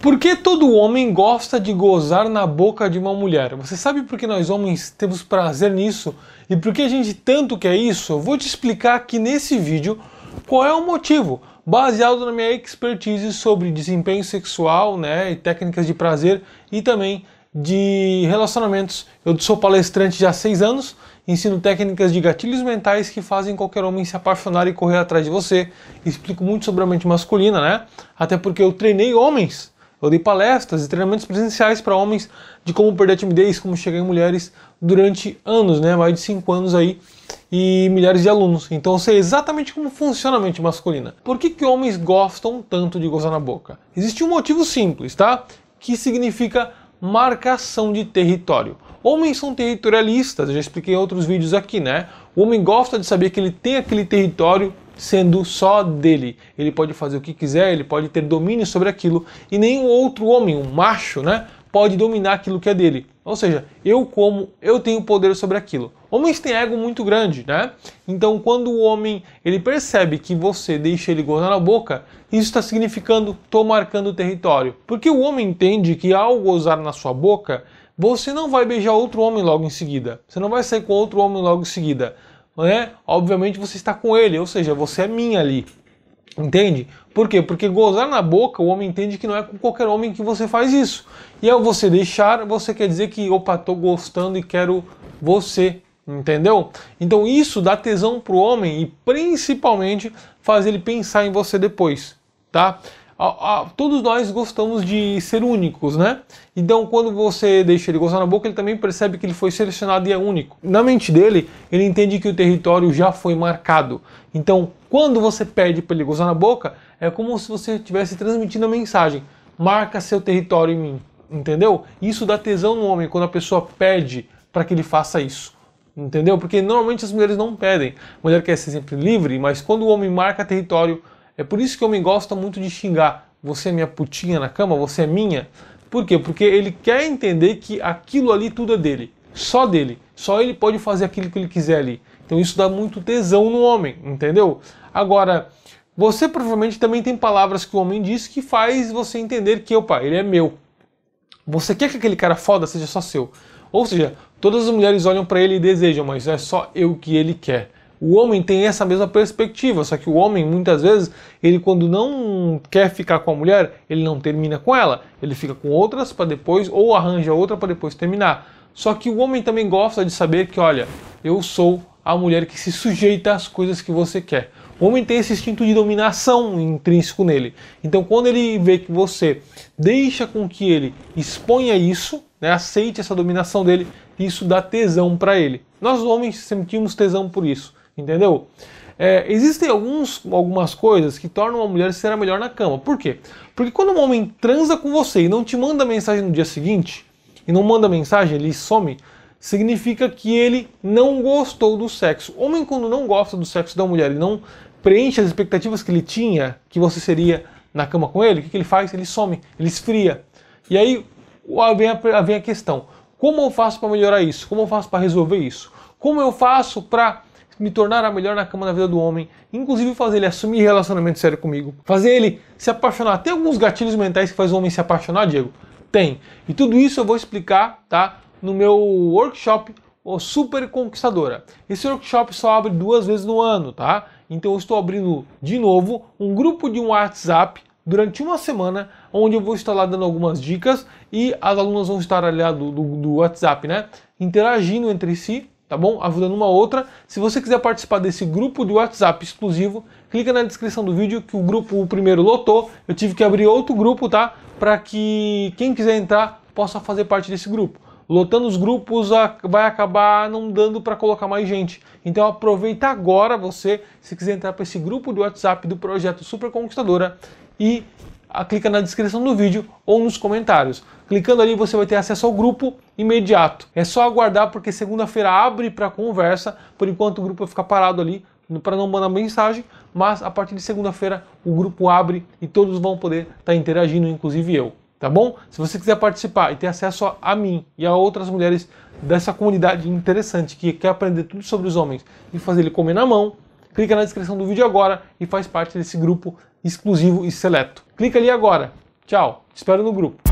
Por que todo homem gosta de gozar na boca de uma mulher? Você sabe por que nós homens temos prazer nisso e por que a gente tanto quer isso? Eu vou te explicar aqui nesse vídeo qual é o motivo, baseado na minha expertise sobre desempenho sexual, né, e técnicas de prazer e também de relacionamentos. Eu sou palestrante já há seis anos, ensino técnicas de gatilhos mentais que fazem qualquer homem se apaixonar e correr atrás de você. Explico muito sobre a mente masculina, né? Até porque eu treinei homens eu dei palestras e treinamentos presenciais para homens de como perder a timidez, como chegar em mulheres durante anos, né? Mais de 5 anos aí e milhares de alunos. Então eu sei exatamente como funciona a mente masculina. Por que, que homens gostam tanto de gozar na boca? Existe um motivo simples, tá? Que significa marcação de território. Homens são territorialistas, eu já expliquei em outros vídeos aqui, né? O homem gosta de saber que ele tem aquele território sendo só dele. Ele pode fazer o que quiser, ele pode ter domínio sobre aquilo e nenhum outro homem, um macho, né, pode dominar aquilo que é dele. Ou seja, eu como, eu tenho poder sobre aquilo. Homens têm ego muito grande, né? Então, quando o homem ele percebe que você deixa ele gozar na boca, isso está significando estou marcando o território, porque o homem entende que ao gozar na sua boca você não vai beijar outro homem logo em seguida. Você não vai sair com outro homem logo em seguida né? Obviamente você está com ele, ou seja, você é minha ali. Entende? Por quê? Porque gozar na boca, o homem entende que não é com qualquer homem que você faz isso. E ao você deixar, você quer dizer que, opa, tô gostando e quero você. Entendeu? Então isso dá tesão pro homem e principalmente faz ele pensar em você depois, tá? todos nós gostamos de ser únicos, né? Então, quando você deixa ele gozar na boca, ele também percebe que ele foi selecionado e é único. Na mente dele, ele entende que o território já foi marcado. Então, quando você pede para ele gozar na boca, é como se você estivesse transmitindo a mensagem: marca seu território em mim, entendeu? Isso dá tesão no homem quando a pessoa pede para que ele faça isso. Entendeu? Porque normalmente as mulheres não pedem. A mulher quer ser sempre livre, mas quando o homem marca território, é por isso que eu me gosto muito de xingar. Você é minha putinha na cama, você é minha. Por quê? Porque ele quer entender que aquilo ali tudo é dele, só dele. Só ele pode fazer aquilo que ele quiser ali. Então isso dá muito tesão no homem, entendeu? Agora, você provavelmente também tem palavras que o homem diz que faz você entender que, opa, ele é meu. Você quer que aquele cara foda seja só seu. Ou seja, todas as mulheres olham para ele e desejam, mas é só eu que ele quer. O homem tem essa mesma perspectiva, só que o homem muitas vezes, ele quando não quer ficar com a mulher, ele não termina com ela, ele fica com outras para depois ou arranja outra para depois terminar. Só que o homem também gosta de saber que, olha, eu sou a mulher que se sujeita às coisas que você quer. O homem tem esse instinto de dominação intrínseco nele. Então, quando ele vê que você deixa com que ele exponha isso, né, aceite essa dominação dele, isso dá tesão para ele. Nós homens sentimos tesão por isso entendeu? É, existem alguns, algumas coisas que tornam uma mulher ser a melhor na cama. Por quê? Porque quando um homem transa com você e não te manda mensagem no dia seguinte, e não manda mensagem, ele some, significa que ele não gostou do sexo. Homem, quando não gosta do sexo da mulher, ele não preenche as expectativas que ele tinha, que você seria na cama com ele, o que, que ele faz? Ele some, ele esfria. E aí vem a, vem a questão: como eu faço para melhorar isso? Como eu faço para resolver isso? Como eu faço para me tornar a melhor na cama da vida do homem, inclusive fazer ele assumir relacionamento sério comigo, fazer ele se apaixonar. Tem alguns gatilhos mentais que faz o homem se apaixonar, Diego? Tem. E tudo isso eu vou explicar, tá? No meu workshop o Super Conquistadora. Esse workshop só abre duas vezes no ano, tá? Então eu estou abrindo de novo um grupo de um WhatsApp durante uma semana, onde eu vou estar lá dando algumas dicas e as alunas vão estar ali do, do, do WhatsApp, né? Interagindo entre si tá bom? Ajudando uma outra. Se você quiser participar desse grupo de WhatsApp exclusivo, clica na descrição do vídeo que o grupo o primeiro lotou. Eu tive que abrir outro grupo, tá? Para que quem quiser entrar possa fazer parte desse grupo. Lotando os grupos vai acabar não dando para colocar mais gente. Então aproveita agora você, se quiser entrar para esse grupo de WhatsApp do projeto Super Conquistadora e ah, clica na descrição do vídeo ou nos comentários. Clicando ali você vai ter acesso ao grupo imediato. É só aguardar porque segunda-feira abre para conversa. Por enquanto o grupo vai ficar parado ali para não mandar mensagem, mas a partir de segunda-feira o grupo abre e todos vão poder estar tá interagindo, inclusive eu, tá bom? Se você quiser participar e ter acesso a, a mim e a outras mulheres dessa comunidade interessante que quer aprender tudo sobre os homens e fazer ele comer na mão, clica na descrição do vídeo agora e faz parte desse grupo exclusivo e seleto. Clica ali agora. Tchau. Te espero no grupo.